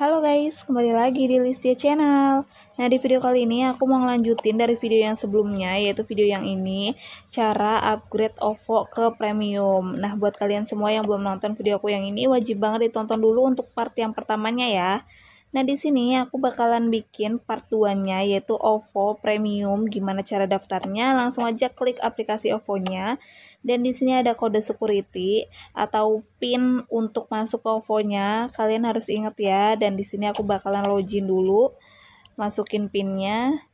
Halo guys, kembali lagi di Listia Channel. Nah, di video kali ini aku mau ngelanjutin dari video yang sebelumnya, yaitu video yang ini, cara upgrade OVO ke premium. Nah, buat kalian semua yang belum nonton video aku yang ini, wajib banget ditonton dulu untuk part yang pertamanya ya. Nah, di sini aku bakalan bikin part 2-nya yaitu OVO Premium gimana cara daftarnya. Langsung aja klik aplikasi OVO-nya dan di sini ada kode security atau PIN untuk masuk ke OVO-nya. Kalian harus ingat ya dan di sini aku bakalan login dulu. Masukin PIN-nya.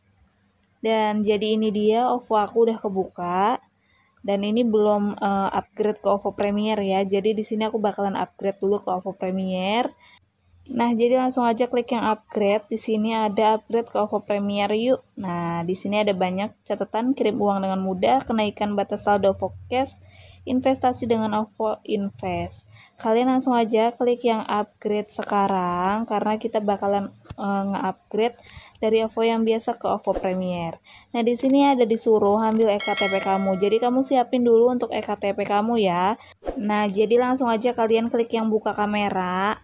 Dan jadi ini dia OVO aku udah kebuka. Dan ini belum uh, upgrade ke OVO Premier ya. Jadi di sini aku bakalan upgrade dulu ke OVO Premier Nah, jadi langsung aja klik yang upgrade. Di sini ada upgrade ke OVO Premier yuk. Nah, di sini ada banyak catatan kirim uang dengan mudah, kenaikan batas saldo OVO Cash, investasi dengan OVO Invest. Kalian langsung aja klik yang upgrade sekarang karena kita bakalan uh, nge-upgrade dari OVO yang biasa ke OVO Premier. Nah, di sini ada disuruh ambil EKTP kamu. Jadi kamu siapin dulu untuk EKTP kamu ya. Nah, jadi langsung aja kalian klik yang buka kamera.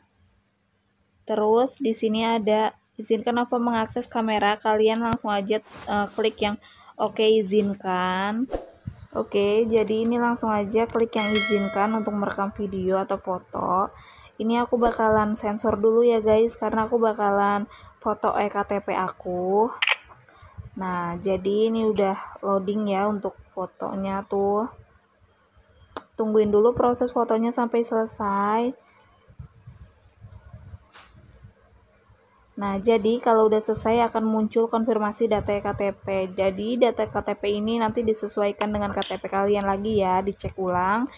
Terus di sini ada izinkan Nova mengakses kamera. Kalian langsung aja uh, klik yang oke okay, izinkan. Oke, okay, jadi ini langsung aja klik yang izinkan untuk merekam video atau foto. Ini aku bakalan sensor dulu ya guys karena aku bakalan foto ektp aku. Nah, jadi ini udah loading ya untuk fotonya tuh. Tungguin dulu proses fotonya sampai selesai. Nah, jadi kalau udah selesai akan muncul konfirmasi data KTP. Jadi data KTP ini nanti disesuaikan dengan KTP kalian lagi ya, dicek ulang.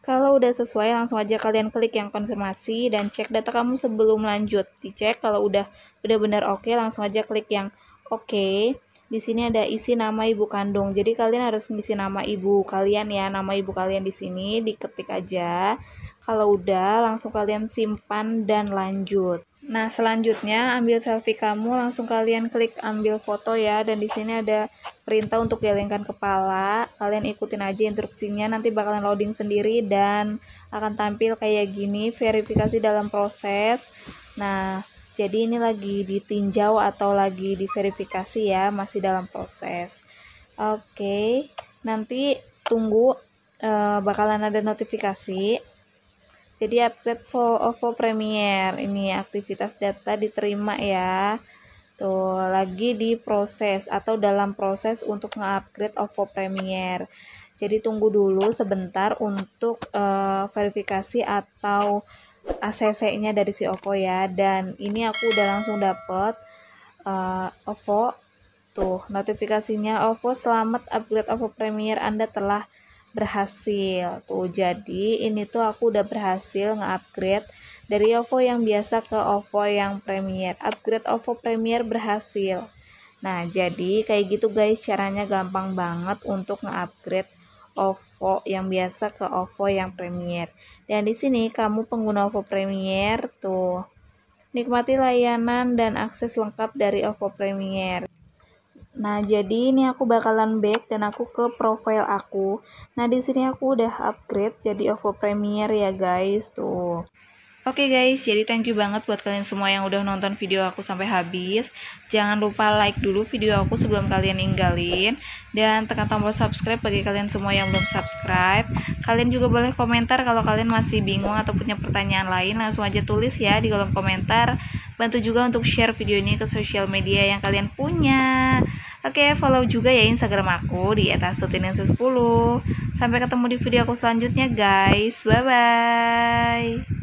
Kalau udah sesuai langsung aja kalian klik yang konfirmasi dan cek data kamu sebelum lanjut. Dicek kalau udah benar-benar oke okay, langsung aja klik yang oke. Okay. Di sini ada isi nama ibu kandung. Jadi kalian harus ngisi nama ibu kalian ya, nama ibu kalian di sini diketik aja. Kalau udah langsung kalian simpan dan lanjut. Nah, selanjutnya ambil selfie kamu, langsung kalian klik ambil foto ya dan di sini ada perintah untuk gelengkan kepala. Kalian ikutin aja instruksinya, nanti bakalan loading sendiri dan akan tampil kayak gini, verifikasi dalam proses. Nah, jadi ini lagi ditinjau atau lagi diverifikasi ya, masih dalam proses. Oke, nanti tunggu e, bakalan ada notifikasi jadi upgrade OVO Premier ini aktivitas data diterima ya. Tuh, lagi di proses atau dalam proses untuk nge-upgrade OVO Premier. Jadi tunggu dulu sebentar untuk uh, verifikasi atau ACC-nya dari si OVO ya. Dan ini aku udah langsung dapet uh, OVO. Tuh, notifikasinya OVO selamat upgrade OVO Premier Anda telah berhasil tuh jadi ini tuh aku udah berhasil nge-upgrade dari OVO yang biasa ke OVO yang Premier upgrade OVO Premier berhasil nah jadi kayak gitu guys caranya gampang banget untuk nge-upgrade OVO yang biasa ke OVO yang Premier Dan di sini kamu pengguna OVO Premier tuh nikmati layanan dan akses lengkap dari OVO Premier. Nah, jadi ini aku bakalan back dan aku ke profile aku. Nah, di sini aku udah upgrade jadi OVO premier ya guys, tuh. Oke okay guys, jadi thank you banget buat kalian semua yang udah nonton video aku sampai habis. Jangan lupa like dulu video aku sebelum kalian ninggalin. Dan tekan tombol subscribe bagi kalian semua yang belum subscribe. Kalian juga boleh komentar kalau kalian masih bingung atau punya pertanyaan lain. Langsung aja tulis ya di kolom komentar. Bantu juga untuk share video ini ke sosial media yang kalian punya. Oke, follow juga ya Instagram aku di @astutinensis10. Sampai ketemu di video aku selanjutnya, guys. Bye bye.